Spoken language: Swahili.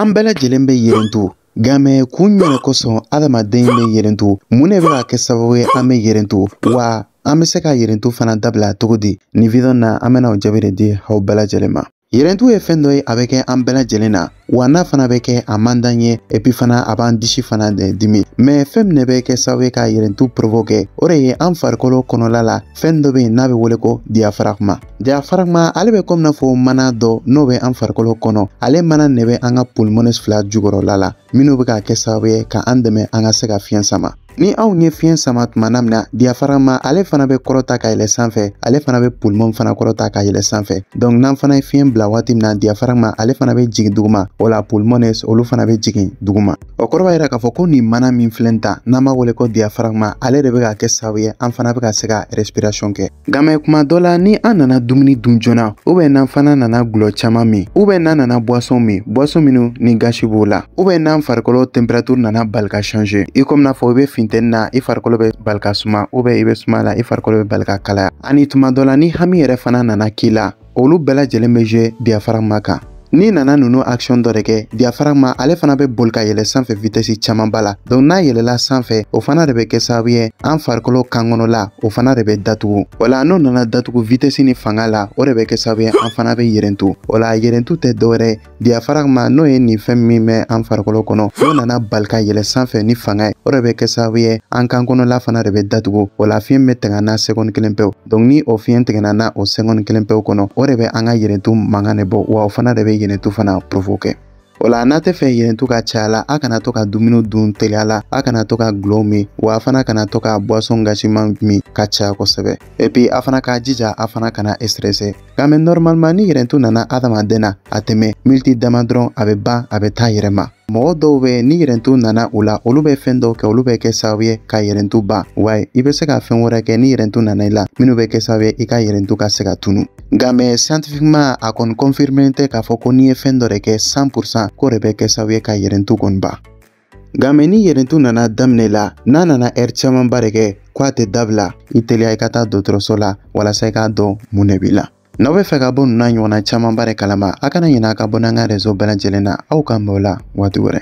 an bɛɛ lajɛlen bɛ yelentu nka mɛ kun ɲɛnɛ kosɔn adamaden bɛ yelentu mun ne bɛ kɛ sababu ye an bɛ yelentu wa an bɛ se ka yelentu fana dabila cogo di nin na an bɛna o jaabi de di aw bɛɛ lajɛlen ma yɛrɛntu ye fɛn dɔ ye a bɛ kɛ an bɛɛ lajɛlen na wa n'a fana bɛ kɛ a man dan ye epi fana a b'an disi fana dimi mɛ fɛn min ne bɛ kɛ sababu ye ka yɛrɛntu provoke o de ye an farikolo kɔnɔla la fɛn dɔ be yen n'a be wele ko diyafaragma diyafaragma ale bɛ komi n'a fɔ mana dɔ n'o bɛ an farikolo kɔnɔ ale mana ne bɛ an ka polimones fila jugɔrɔla la minw be ka kɛ sababu ye ka an dɛmɛ an ka se ka fiɲɛ sama ni au ni fien sama manam na mina ma ale fana be korota ka yɛlɛ sanfe ale fana be pulmon fana korota ka yɛlɛ sanfe donc n'an fana fien fiɲɛ na diyafara ma ale fana be jigin duguma o pulmones olu fana be jigin duguma o korba ira k'a foko ni nin mana min flenta na ma wole ko diyafragma ale de bɛ ka kesawye an fana be ka sega respiration ke nkamɛ kuma dola ni anana nana dunjona dun joona n'an fana nana gulɔ caaman min ubɛn n'an nana boisson mi boisson minw ni gasi b'o la n'an farkolo temperature nana balga changer i comme n'a fo be fin funteni na i farikolo be balika suma u bɛ i be suma la i farikolo be balika kalaya ani tuma dɔ la ni hami yɛrɛ fana nana k'i la olu bɛɛ lajɛlen bɛ diyafragma kan n'i nana nunu action dɔ de kɛ diafara ma ale fana be boli ka yɛlɛ sanfɛ vitɛsi camanba la donc n'a yɛlɛla sanfɛ o fana de be kɛ sababu ye an farikolo kan kɔnɔla o fana de bɛ datugu o la n'o nana datugu vitɛsi ni fanga la o de be kɛ sababu ye an fana be yɛrɛntu o la yɛrɛntu tɛ dɔwɛrɛ diafara ma n'o ye nin fɛn min bɛ an farikolo kɔnɔ n'o nana bali ka yɛlɛ sanfɛ ni fanga ye o de be kɛ sababu ye an kan kɔnɔla fana de bɛ datugu o la fiɲɛ bɛ tɛgɛ na sɛgɔni kelen pewu donc ni o fiɲɛ tɛgɛna na o sɛgɔni kelen pewu kɔnɔ o de bɛ an ka yɛrɛntu mankan de bɔ wa o fana de bɛ yɛlɛtu fana provoke o la n'a tɛ fɛ yɛlɛtu ka caya la a kana to ka dumuniw dun teliya la a kana to ka gulɔw min wa a fana kana to ka boisson gasiman min ka caya kosɛbɛ epuis a fana k'a jija a fana kana estrese ka mɛn normalemant ni yɛrɛtu nana adamaden na a tɛmɛ militi dama dɔrɔn a bɛ ban a bɛ taa yɛrɛ ma Mɔgɔ dɔw bɛ n'i yɛrɛntu nana u la olu bɛ fɛn dɔw kɛ olu bɛ kɛ sababu ye ka yɛrɛntu ban wa i bɛ se ka fɛn wɛrɛ kɛ ni yɛrɛntu nana i la minnu bɛ kɛ sababu ye i ka yɛrɛntu ka se ka tunu nka mɛ scientifiquement a kɔni confirmer tɛ k'a fɔ ko n'i ye fɛn dɔ de kɛ 100% k'o de bɛ kɛ sababu ye ka yɛrɛntu kɔni ban nka mɛ ni yɛrɛntu nana daminɛ la n'a nana ɛri camanba de kɛ ko a tɛ dabila i teliya i ka taa dɔgɔtɔrɔso la walasa i k'a dɔn mun de b'i la N'aw be fɛ ka bɔ nin na ɲɔgɔnna caman de kalama a kana ɲina a ka bɔ n'an ka réseau bɛɛ na aw k'an bɛn o la waati wɛrɛ